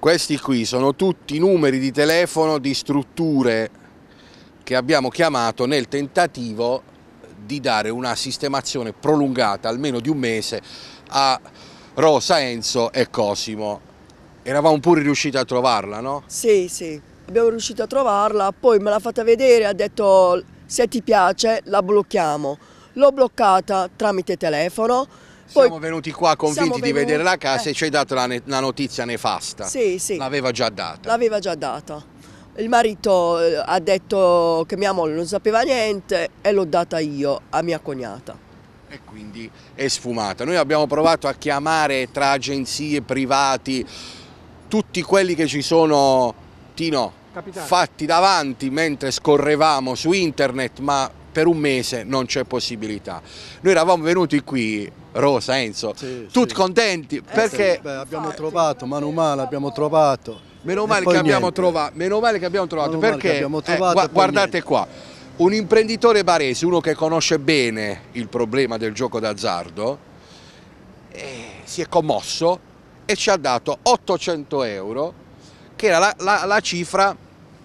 Questi qui sono tutti numeri di telefono di strutture che abbiamo chiamato nel tentativo di dare una sistemazione prolungata, almeno di un mese, a Rosa, Enzo e Cosimo. Eravamo pure riusciti a trovarla, no? Sì, sì, abbiamo riuscito a trovarla, poi me l'ha fatta vedere, ha detto se ti piace la blocchiamo. L'ho bloccata tramite telefono, poi, siamo venuti qua convinti venuti, di vedere la casa eh. e ci hai dato la, ne, la, notizia nefasta. Sì, sì. L'aveva già data. L'aveva già data. Il marito eh, ha detto che mia moglie non sapeva niente e l'ho data io a mia cognata. E quindi è sfumata. Noi abbiamo provato a chiamare tra agenzie, privati, tutti quelli che ci sono, Tino, Capitale. fatti davanti mentre scorrevamo su internet, ma per un mese non c'è possibilità. Noi eravamo venuti qui, Rosa, Enzo, sì, tutti sì. contenti eh, perché... Beh, abbiamo trovato, mano male abbiamo trovato. Meno male, che abbiamo, trova, meno male che abbiamo trovato, meno perché abbiamo eh, trovato eh, gu guardate niente. qua, un imprenditore barese, uno che conosce bene il problema del gioco d'azzardo, eh, si è commosso e ci ha dato 800 euro, che era la, la, la cifra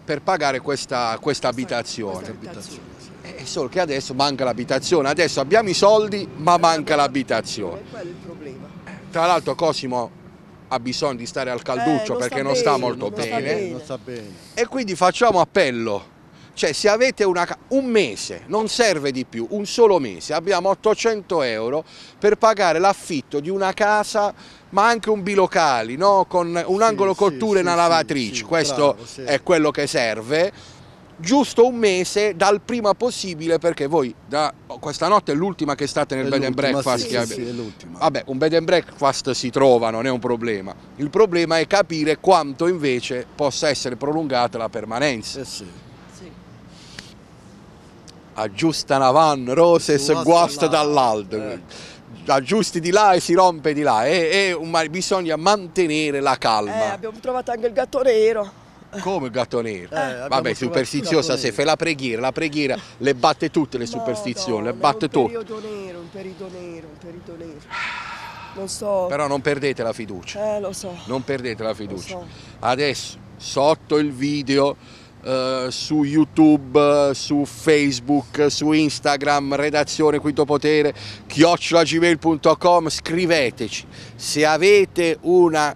per pagare questa, questa abitazione. Questa abitazione eh, È solo che adesso manca l'abitazione, adesso abbiamo i soldi ma manca l'abitazione. Eh, tra l'altro Cosimo ha bisogno di stare al eh, calduccio eh, non perché non bene, sta molto non bene. Sta bene. Non sta bene. E quindi facciamo appello cioè se avete una, un mese, non serve di più, un solo mese, abbiamo 800 euro per pagare l'affitto di una casa ma anche un bilocali, no? con un angolo sì, cottura e una lavatrice, sì, questo bravo, è quello che serve giusto un mese dal prima possibile perché voi da questa notte è l'ultima che state nel è bed and breakfast sì, sì, vabbè un bed and breakfast si trova non è un problema il problema è capire quanto invece possa essere prolungata la permanenza eh sì aggiusta a giusta navan, roses guasta dall'alto. Eh. Aggiusti di là e si rompe di là, è, è un, bisogna mantenere la calma. Eh, abbiamo trovato anche il gatto nero. Come il gatto nero? Eh, Vabbè, superstiziosa se fai la preghiera, la preghiera le batte tutte le superstizioni, no, no, le batte tutte. Un periodo nero, un periodo nero, un periodo nero. Non so. Però non perdete la fiducia. Eh, lo so. Non perdete la fiducia. So. Adesso, sotto il video eh, su YouTube, su Facebook, su Instagram, redazione Quinto Potere, chiocciolagmail.com, scriveteci. Se avete una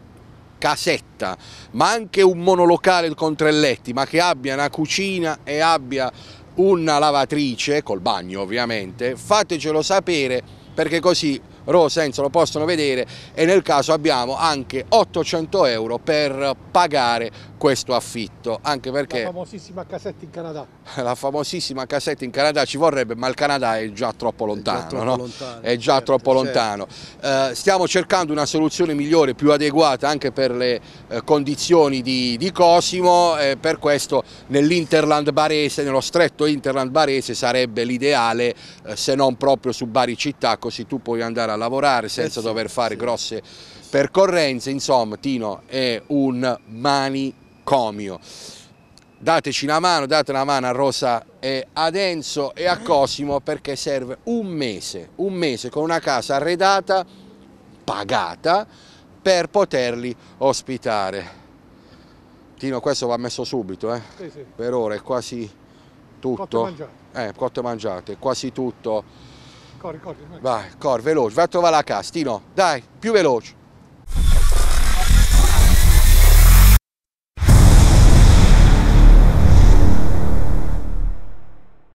casetta, ma anche un monolocale con tre letti, ma che abbia una cucina e abbia una lavatrice, col bagno ovviamente, fatecelo sapere perché così Raw Sense lo possono vedere e nel caso abbiamo anche 800 euro per pagare questo affitto, anche perché... La famosissima casetta in Canada. La famosissima casetta in Canada ci vorrebbe, ma il Canada è già troppo lontano. È già troppo no? lontano. già certo, troppo certo. lontano. Certo. Eh, stiamo cercando una soluzione migliore, più adeguata anche per le eh, condizioni di, di Cosimo, eh, per questo nell'Interland Barese, nello stretto Interland Barese sarebbe l'ideale, eh, se non proprio su Bari città, così tu puoi andare a lavorare eh senza sì, dover fare sì. grosse percorrenze. Insomma, Tino è un mani Comio. Dateci una mano, date una mano a Rosa e a Enzo e a Cosimo perché serve un mese, un mese con una casa arredata, pagata, per poterli ospitare. Tino, questo va messo subito, eh? sì, sì. per ora è quasi tutto. Cotte eh, mangiate. Eh, è quasi tutto. Corri, corri. Vai, cor, veloce, vai a trovare la casa, Tino, dai, più veloce.